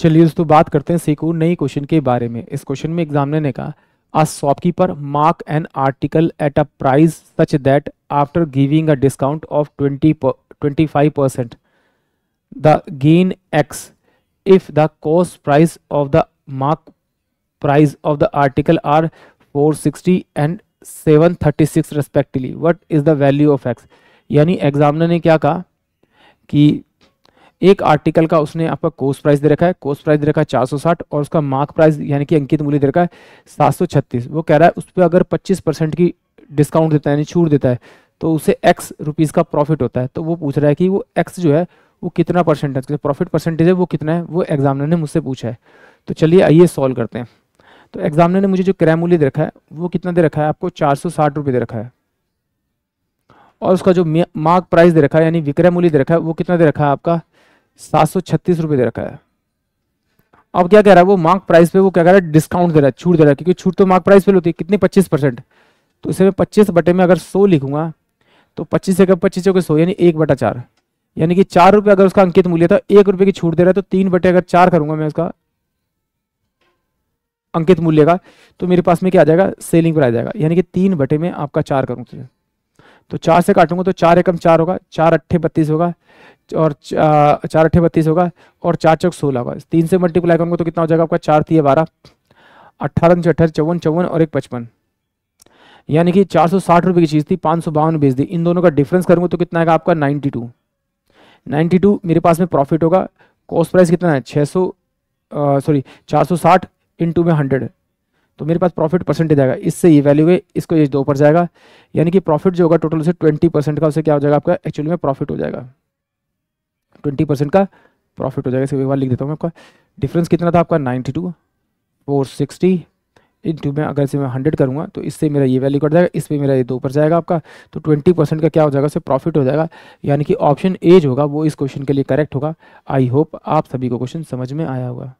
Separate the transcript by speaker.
Speaker 1: चलिए दोस्तों बात करते हैं सीकू नई क्वेश्चन के बारे में इस क्वेश्चन में एग्जामिनर ने कहा a shopkeeper mark an article at a price such that after giving a discount of twenty twenty five percent the gain X if the cost price of the mark price of the article are four sixty and seven thirty six respectively what is the value of X यानी examiner ने क्या कहा कि एक article का उसने आपका course price दे रखा है कोर्स प्राइस दे रखा है साठ और उसका मार्क प्राइस यानी कि अंकित मूल्य दे रखा है छत्तीस वो कह रहा है उस पर अगर 25 परसेंट की डिस्काउंट देता है यानी छूट देता है तो उसे एक्स रुपीज़ का प्रॉफिट होता है तो वो पूछ रहा है कि वो एक्स जो है वो कितना परसेंट है प्रॉफिट तो परसेंटेज है वो कितना है वो एग्जामिनर ने मुझसे पूछा है तो चलिए आइए सॉल्व करते हैं तो एग्जामिनर ने मुझे जो क्रय मूल्य दे रखा है वो कितना दे रखा है आपको चार सौ दे रखा है और उसका जो मार्क प्राइस दे रखा है यानी विक्रय मूल्य दे रखा है वो कितना दे रखा है आपका सात सौ छत्तीस रुपये दे रखा है अब क्या कह रहा है वो मार्क प्राइस पे वो क्या कह रहा है डिस्काउंट दे रहा है छूट दे रहा है क्योंकि छूट तो मार्क प्राइस पे होती है कितनी पच्चीस परसेंट तो इसे मैं पच्चीस बटे में अगर सौ लिखूंगा तो पच्चीस से अगर पच्चीस को सौ यानी एक बटा चार यानी कि चार रुपये अगर उसका अंकित मूल्य था एक रुपये की छूट दे रहा है तो तीन बटे अगर चार करूंगा मैं उसका अंकित मूल्य का तो मेरे पास में क्या आ जाएगा सेलिंग पर आ जाएगा यानी कि तीन बटे में आपका चार करूँ तो। तो चार से काटूंगा तो चार एकम चार होगा चार अट्ठे बत्तीस होगा और चार चार अट्ठे बत्तीस होगा और चार चौक सोलह होगा तीन से मल्टीप्लाई करूंगा तो कितना हो जाएगा आपका चार तीय बारह अट्ठारह से अठारह चौवन चौवन और एक पचपन यानी कि चार सौ साठ रुपये की चीज़ थी पाँच सौ बावन बेच दी इन दोनों का डिफरेंस करूँगा तो कितना आएगा आपका नाइन्टी टू नाइन्टी टू मेरे पास में प्रॉफिट होगा कॉस्ट प्राइस कितना है छः सौ सॉरी चार सौ साठ टू में हंड्रेड तो मेरे पास प्रॉफिट परसेंटेज आएगा इससे ये वैल्यू है इसको ये दो पर जाएगा यानी कि प्रॉफिट जो होगा टोटल उसे ट्वेंटी परसेंट का उसे क्या हो जाएगा आपका एक्चुअली में प्रॉफिट हो जाएगा ट्वेंटी परसेंट का प्रॉफिट हो जाएगा इसे एक बार लिख देता हूँ मैं आपका डिफरेंस कितना था आपका ninety two four sixty two में अगर इसे मैं हंड्रेड करूँगा तो इससे मेरा ये वैल्यू कट जाएगा इस पर मेरा ये दो पर जाएगा आपका तो ट्वेंटी परसेंट का क्या हो जाएगा उससे प्रॉफिट हो जाएगा यानी कि ऑप्शन ए जो होगा वो इस क्वेश्चन के लिए करेक्ट होगा आई होप आप सभी को क्वेश्चन समझ में आया होगा